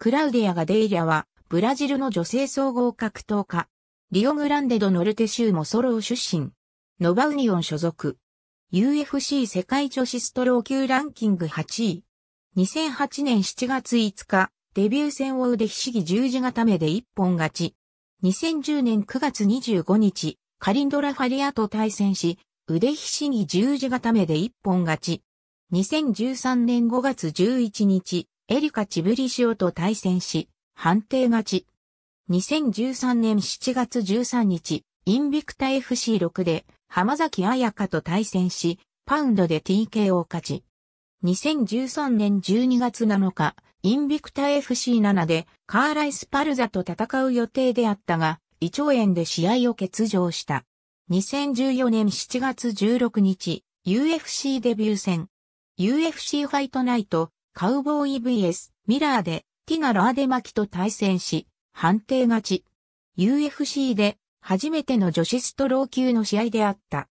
クラウディア・ガデイリャは、ブラジルの女性総合格闘家。リオグランデド・ノルテ州モソロー出身。ノバウニオン所属。UFC 世界女子ストロー級ランキング8位。2008年7月5日、デビュー戦を腕ひしぎ十字固めで一本勝ち。2010年9月25日、カリンドラ・ファリアと対戦し、腕ひしぎ十字固めで一本勝ち。2013年5月11日、エリカ・チブリシオと対戦し、判定勝ち。2013年7月13日、インビクタ FC6 で浜崎彩香と対戦し、パウンドで TK o 勝ち。2013年12月7日、インビクタ FC7 でカーライスパルザと戦う予定であったが、胃腸炎で試合を欠場した。2014年7月16日、UFC デビュー戦。UFC ファイトナイトカウボーイ vs ミラーでティガ・ラーデマキと対戦し、判定勝ち。UFC で初めての女子ストロー級の試合であった。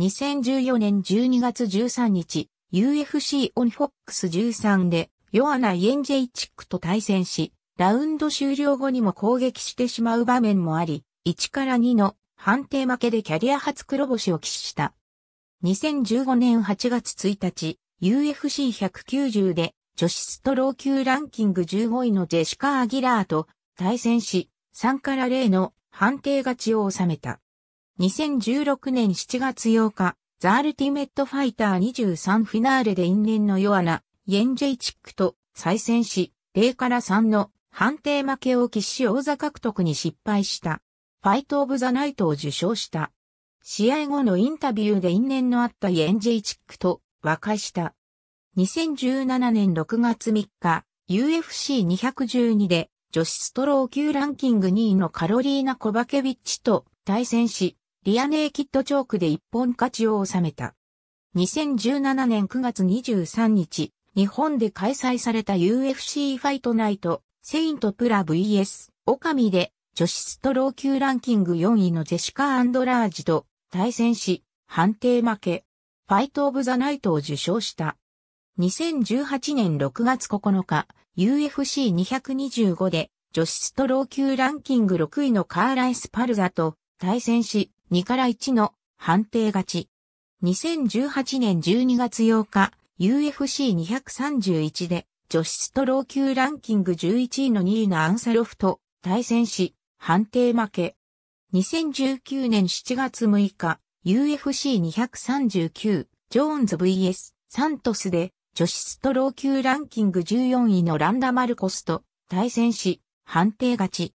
2014年12月13日、UFC オンフォックス13でヨアナ・イエンジェイチックと対戦し、ラウンド終了後にも攻撃してしまう場面もあり、1から2の判定負けでキャリア初黒星を喫した。2015年8月1日、UFC190 で女子ストロー級ランキング15位のジェシカ・アギラーと対戦し、3から0の判定勝ちを収めた。2016年7月8日、ザ・アルティメット・ファイター23フィナーレで因縁のヨアナ、イエンジェイチックと再戦し、0から3の判定負けを喫し王座獲得に失敗した。ファイト・オブ・ザ・ナイトを受賞した。試合後のインタビューで因縁のあったイエンジェイチックと和解した。2017年6月3日、UFC212 で女子ストロー級ランキング2位のカロリーナ・コバケビッチと対戦し、リアネーキッドチョークで一本勝ちを収めた。2017年9月23日、日本で開催された UFC ファイトナイト、セイントプラ VS、オカミで、女子ストロー級ランキング4位のジェシカ・アンドラージと対戦し、判定負け、ファイト・オブ・ザ・ナイトを受賞した。2018年6月9日、UFC225 で女子ストロー級ランキング6位のカーラ・イスパルザと対戦し、2から1の判定勝ち。2018年12月8日、UFC231 で女子ストロー級ランキング11位の2位のアンサロフと対戦し、判定負け。2019年7月6日、UFC239、ジョーンズ vs サントスで女子ストロー級ランキング14位のランダマルコスと対戦し、判定勝ち。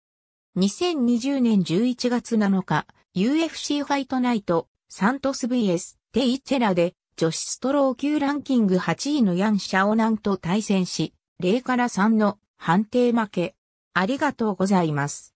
2020年11月7日、UFC ファイトナイト、サントス VS テイチェラで、女子ストロー級ランキング8位のヤン・シャオナンと対戦し、0から3の判定負け。ありがとうございます。